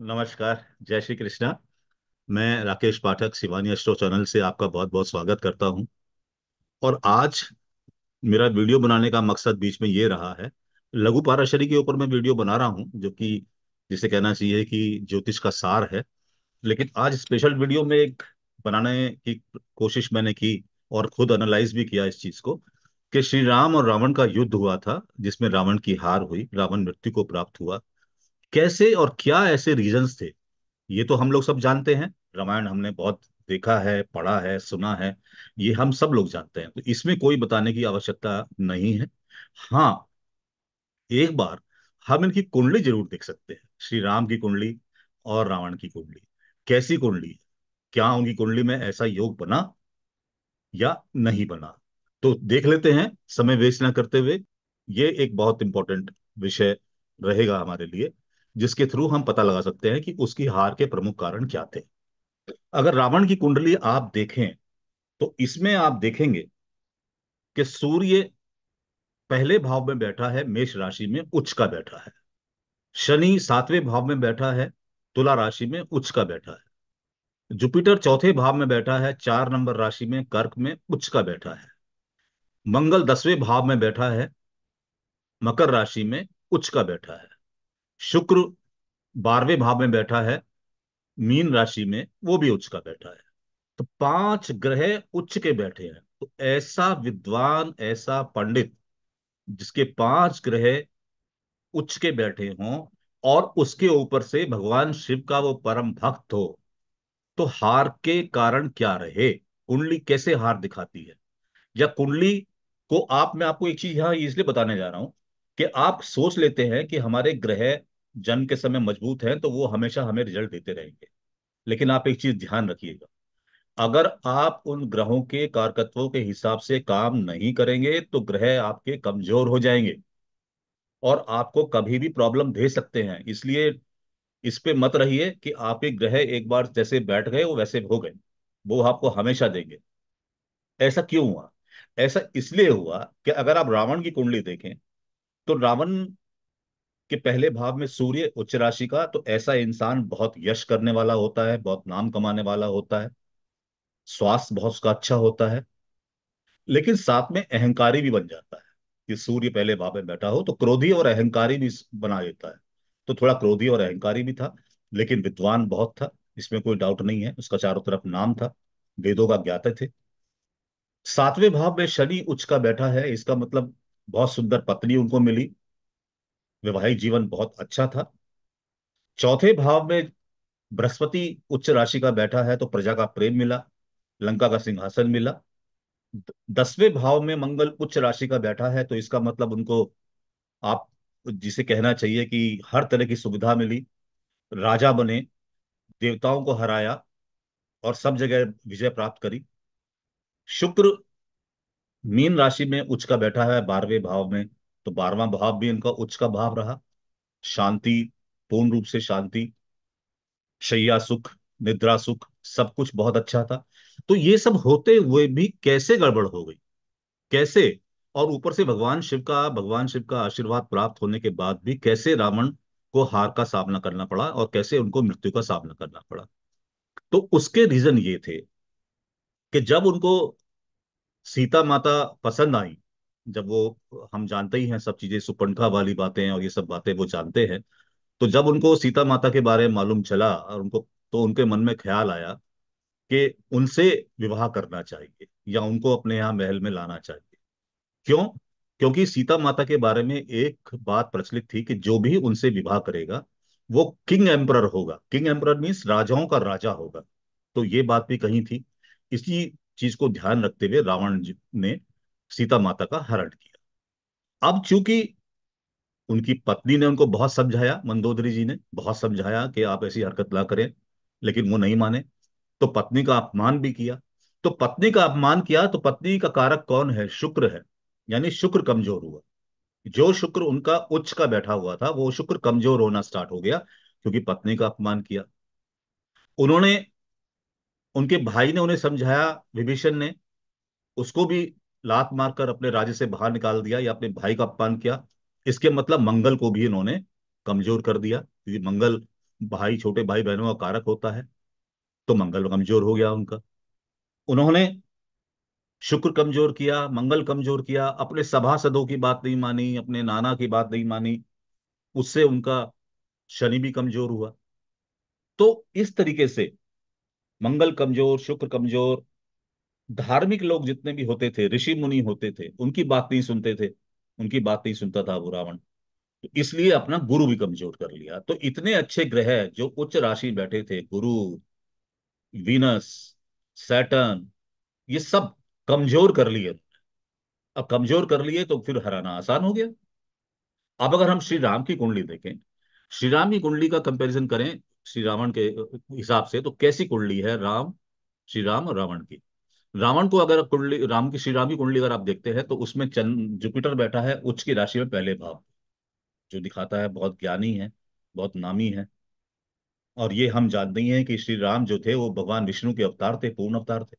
नमस्कार जय श्री कृष्णा मैं राकेश पाठक शिवानी अस्टो चैनल से आपका बहुत बहुत स्वागत करता हूं और आज मेरा वीडियो बनाने का मकसद बीच में ये रहा है लघु पाराशरी के ऊपर मैं वीडियो बना रहा हूं जो कि जिसे कहना चाहिए कि ज्योतिष का सार है लेकिन आज स्पेशल वीडियो में एक बनाने की कोशिश मैंने की और खुद एनालाइज भी किया इस चीज को कि श्री राम और रावण का युद्ध हुआ था जिसमें रावण की हार हुई रावण मृत्यु को प्राप्त हुआ कैसे और क्या ऐसे रीजंस थे ये तो हम लोग सब जानते हैं रामायण हमने बहुत देखा है पढ़ा है सुना है ये हम सब लोग जानते हैं तो इसमें कोई बताने की आवश्यकता नहीं है हाँ एक बार हम इनकी कुंडली जरूर देख सकते हैं श्री राम की कुंडली और रावण की कुंडली कैसी कुंडली क्या उनकी कुंडली में ऐसा योग बना या नहीं बना तो देख लेते हैं समय वेस्ट ना करते हुए ये एक बहुत इंपॉर्टेंट विषय रहेगा हमारे लिए जिसके थ्रू हम पता लगा सकते हैं कि उसकी हार के प्रमुख कारण क्या थे अगर रावण की कुंडली आप देखें तो इसमें आप देखेंगे कि सूर्य पहले भाव में बैठा है मेष राशि में उच्च का बैठा है शनि सातवें भाव में बैठा है तुला राशि में उच्च का बैठा है जुपिटर चौथे भाव में बैठा है चार नंबर राशि में कर्क में उच्च का बैठा है मंगल दसवें भाव में बैठा है मकर राशि में उच्च का बैठा है शुक्र बारहवें भाव में बैठा है मीन राशि में वो भी उच्च का बैठा है तो पांच ग्रह उच्च के बैठे हैं तो ऐसा विद्वान ऐसा पंडित जिसके पांच ग्रह उच्च के बैठे हों और उसके ऊपर से भगवान शिव का वो परम भक्त हो तो हार के कारण क्या रहे कुंडली कैसे हार दिखाती है या कुंडली को आप मैं आपको एक चीज यहाँ इसलिए बताने जा रहा हूं कि आप सोच लेते हैं कि हमारे ग्रह जन्म के समय मजबूत हैं तो वो हमेशा हमें रिजल्ट देते रहेंगे लेकिन आप एक चीज ध्यान रखिएगा अगर आप उन ग्रहों के कारकत्वों के हिसाब से काम नहीं करेंगे तो ग्रह आपके कमजोर हो जाएंगे और आपको कभी भी प्रॉब्लम दे सकते हैं इसलिए इस पे मत रहिए कि आपके ग्रह एक बार जैसे बैठ गए वो वैसे हो गए वो आपको हमेशा देंगे ऐसा क्यों हुआ ऐसा इसलिए हुआ कि अगर आप रावण की कुंडली देखें तो रावण के पहले भाव में सूर्य उच्च राशि का तो ऐसा इंसान बहुत यश करने वाला होता है बहुत नाम कमाने वाला होता है स्वास्थ्य बहुत उसका अच्छा होता है लेकिन साथ में अहंकारी भी बन जाता है कि सूर्य पहले भाव में बैठा हो तो क्रोधी और अहंकारी भी बना देता है तो थोड़ा क्रोधी और अहंकारी भी था लेकिन विद्वान बहुत था इसमें कोई डाउट नहीं है उसका चारों तरफ नाम था वेदों का ज्ञात थे सातवें भाव में शनि उच्च का बैठा है इसका मतलब बहुत सुंदर पत्नी उनको मिली वैवाहिक जीवन बहुत अच्छा था चौथे भाव में बृहस्पति उच्च राशि का बैठा है तो प्रजा का प्रेम मिला लंका का सिंहासन मिला दसवें भाव में मंगल उच्च राशि का बैठा है तो इसका मतलब उनको आप जिसे कहना चाहिए कि हर तरह की सुविधा मिली राजा बने देवताओं को हराया और सब जगह विजय प्राप्त करी शुक्र मीन राशि में उच्च का बैठा है बारहवें भाव में तो बारवा भाव भी इनका उच्च का भाव रहा शांति पूर्ण रूप से शांति शैया सुख निद्रा सुख सब कुछ बहुत अच्छा था तो ये सब होते हुए भी कैसे गड़बड़ हो गई कैसे और ऊपर से भगवान शिव का भगवान शिव का आशीर्वाद प्राप्त होने के बाद भी कैसे रावण को हार का सामना करना पड़ा और कैसे उनको मृत्यु का सामना करना पड़ा तो उसके रीजन ये थे कि जब उनको सीता माता पसंद आई जब वो हम जानते ही हैं सब चीजें सुपंठा वाली बातें और ये सब बातें वो जानते हैं तो जब उनको सीता माता के बारे में मालूम चला और उनको तो उनके मन में ख्याल आया कि उनसे विवाह करना चाहिए या उनको अपने यहाँ महल में लाना चाहिए क्यों क्योंकि सीता माता के बारे में एक बात प्रचलित थी कि जो भी उनसे विवाह करेगा वो किंग एम्प्रर होगा किंग एम्प्रर मीन्स राजाओं का राजा होगा तो ये बात भी कही थी इसी चीज को ध्यान रखते हुए रावण ने सीता माता का हरण किया अब चूंकि उनकी पत्नी ने उनको बहुत समझाया मंदोदरी जी ने बहुत समझाया कि आप ऐसी हरकत ना करें लेकिन वो नहीं माने तो पत्नी का अपमान भी किया तो पत्नी का अपमान किया तो पत्नी का कारक कौन है शुक्र है यानी शुक्र कमजोर हुआ जो शुक्र उनका उच्च का बैठा हुआ था वो शुक्र कमजोर होना स्टार्ट हो गया क्योंकि पत्नी का अपमान किया उन्होंने उनके भाई ने उन्हें समझाया विभीषण ने उसको भी लात मारकर अपने राज्य से बाहर निकाल दिया या अपने भाई का अपमान किया इसके मतलब मंगल को भी इन्होंने कमजोर कर दिया क्योंकि मंगल भाई छोटे भाई बहनों का कारक होता है तो मंगल कमजोर हो गया उनका उन्होंने शुक्र कमजोर किया मंगल कमजोर किया अपने सभासदों की बात नहीं मानी अपने नाना की बात नहीं मानी उससे उनका शनि भी कमजोर हुआ तो इस तरीके से मंगल कमजोर शुक्र कमजोर धार्मिक लोग जितने भी होते थे ऋषि मुनि होते थे उनकी बात नहीं सुनते थे उनकी बात नहीं सुनता था वो रावण तो इसलिए अपना गुरु भी कमजोर कर लिया तो इतने अच्छे ग्रह जो उच्च राशि बैठे थे गुरु वीनस सैटर्न ये सब कमजोर कर लिए अब कमजोर कर लिए तो फिर हराना आसान हो गया अब अगर हम श्री राम की कुंडली देखें श्री राम की कुंडली का कंपैरिजन करें श्री रावण के हिसाब से तो कैसी कुंडली है राम श्री राम और रावण की रावण को अगर कुंडली राम की श्री राम की कुंडली अगर आप देखते हैं तो उसमें चंद जुपिटर बैठा है उच्च की राशि में पहले भाव जो दिखाता है बहुत ज्ञानी है बहुत नामी है और ये हम जानते हैं कि श्री राम जो थे वो भगवान विष्णु के अवतार थे पूर्ण अवतार थे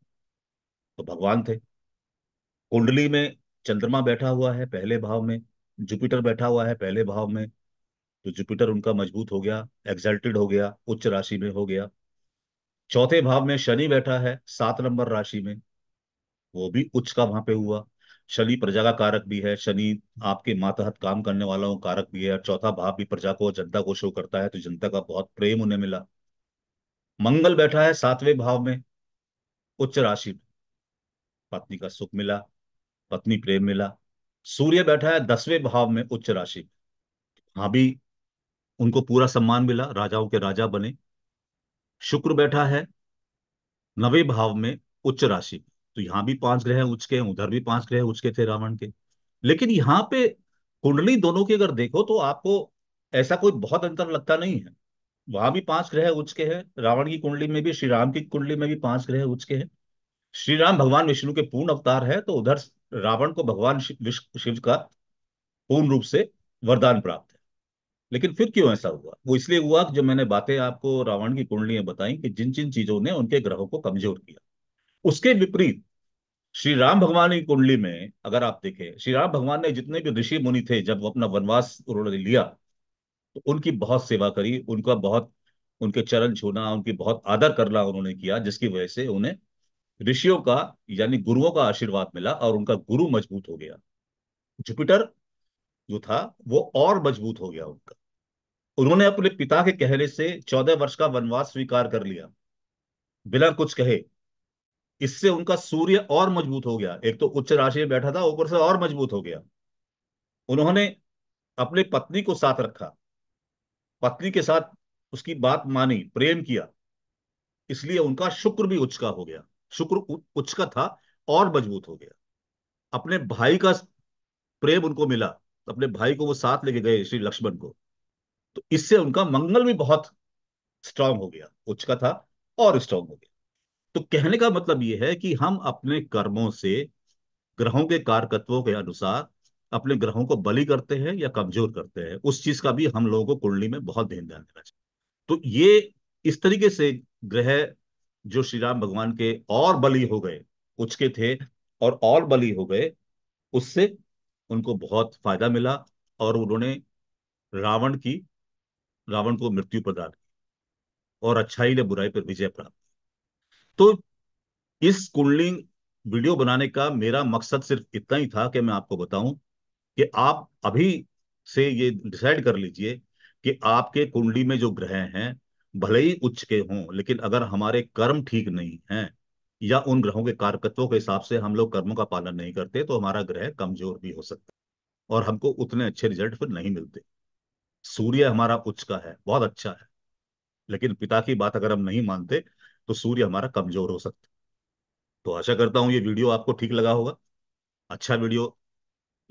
तो भगवान थे कुंडली में चंद्रमा बैठा हुआ है पहले भाव में जुपिटर बैठा हुआ है पहले भाव में तो जुपिटर उनका मजबूत हो गया एक्सल्टेड हो गया उच्च राशि में हो गया चौथे भाव में शनि बैठा है सात नंबर राशि में वो भी उच्च का वहां पे हुआ शनि प्रजा का कारक भी है शनि आपके मातहत काम करने वाला का कारक भी है चौथा भाव भी प्रजा को जनता को शो करता है तो जनता का बहुत प्रेम उन्हें मिला मंगल बैठा है सातवें भाव में उच्च राशि में पत्नी का सुख मिला पत्नी प्रेम मिला सूर्य बैठा है दसवें भाव में उच्च राशि में हाँ भी उनको पूरा सम्मान मिला राजाओं के राजा बने शुक्र बैठा है नवे भाव में उच्च राशि तो यहाँ भी पांच ग्रह उच्च के उधर भी पांच ग्रह उच्च के थे रावण के लेकिन यहाँ पे कुंडली दोनों की अगर देखो तो आपको ऐसा कोई बहुत अंतर लगता नहीं है वहां भी पांच ग्रह उच्च के हैं रावण की कुंडली में भी श्री राम की कुंडली में भी पांच ग्रह उच्च के हैं श्री राम भगवान विष्णु के पूर्ण अवतार है तो उधर रावण को भगवान शिव का पूर्ण रूप से वरदान प्राप्त है लेकिन फिर क्यों ऐसा हुआ वो इसलिए हुआ कि जो मैंने बातें आपको रावण की कुंडली बताई कि जिन जिन चीजों ने उनके ग्रहों को कमजोर किया उसके विपरीत श्री राम भगवान की कुंडली में अगर आप देखें श्री राम भगवान ने जितने भी ऋषि मुनि थे जब वो अपना वनवास उन्होंने लिया तो उनकी बहुत सेवा करी उनका बहुत उनके चरण छूना उनकी बहुत आदर करना उन्होंने किया जिसकी वजह से उन्हें ऋषियों का यानी गुरुओं का आशीर्वाद मिला और उनका गुरु मजबूत हो गया जुपिटर जो था वो और मजबूत हो गया उनका उन्होंने अपने पिता के कहने से चौदह वर्ष का वनवास स्वीकार कर लिया बिना कुछ कहे इससे उनका सूर्य और मजबूत हो गया एक तो उच्च राशि में बैठा था ऊपर से और मजबूत हो गया उन्होंने अपने पत्नी को साथ रखा पत्नी के साथ उसकी बात मानी प्रेम किया इसलिए उनका शुक्र भी उच्च का हो गया शुक्र उच्च का था और मजबूत हो गया अपने भाई का प्रेम उनको मिला तो अपने भाई को वो साथ लेके गए श्री लक्ष्मण को तो इससे उनका मंगल भी बहुत स्ट्रांग हो गया उच्च का था और स्ट्रांग हो गया तो कहने का मतलब ये है कि हम अपने कर्मों से ग्रहों के कारकत्वों के अनुसार अपने ग्रहों को बलि करते हैं या कमजोर करते हैं उस चीज का भी हम लोगों को कुंडली में बहुत ध्यान देना चाहिए तो ये इस तरीके से ग्रह जो श्री राम भगवान के और बलि हो गए उच्च के थे और और बलि हो गए उससे उनको बहुत फायदा मिला और उन्होंने रावण की रावण को मृत्यु प्रदान की और अच्छाई ने बुराई पर विजय प्राप्त की तो इस कुंडलिंग वीडियो बनाने का मेरा मकसद सिर्फ इतना ही था कि मैं आपको बताऊं कि आप अभी से ये डिसाइड कर लीजिए कि आपके कुंडली में जो ग्रह हैं भले ही उच्च के हों लेकिन अगर हमारे कर्म ठीक नहीं हैं या उन ग्रहों के कारकत्वों के हिसाब से हम लोग कर्मों का पालन नहीं करते तो हमारा ग्रह कमजोर भी हो सकता है और हमको उतने अच्छे रिजल्ट फिर नहीं मिलते सूर्य हमारा उच्च का है बहुत अच्छा है लेकिन पिता की बात अगर हम नहीं मानते तो सूर्य हमारा कमजोर हो सकता तो आशा करता हूँ ये वीडियो आपको ठीक लगा होगा अच्छा वीडियो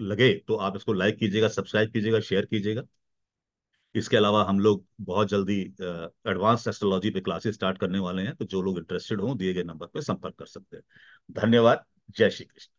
लगे तो आप इसको लाइक कीजिएगा सब्सक्राइब कीजिएगा शेयर कीजिएगा इसके अलावा हम लोग बहुत जल्दी एडवांस एस्ट्रोलॉजी पे क्लासेस स्टार्ट करने वाले हैं तो जो लोग इंटरेस्टेड हों दिए गए नंबर पर संपर्क कर सकते हैं धन्यवाद जय श्री कृष्ण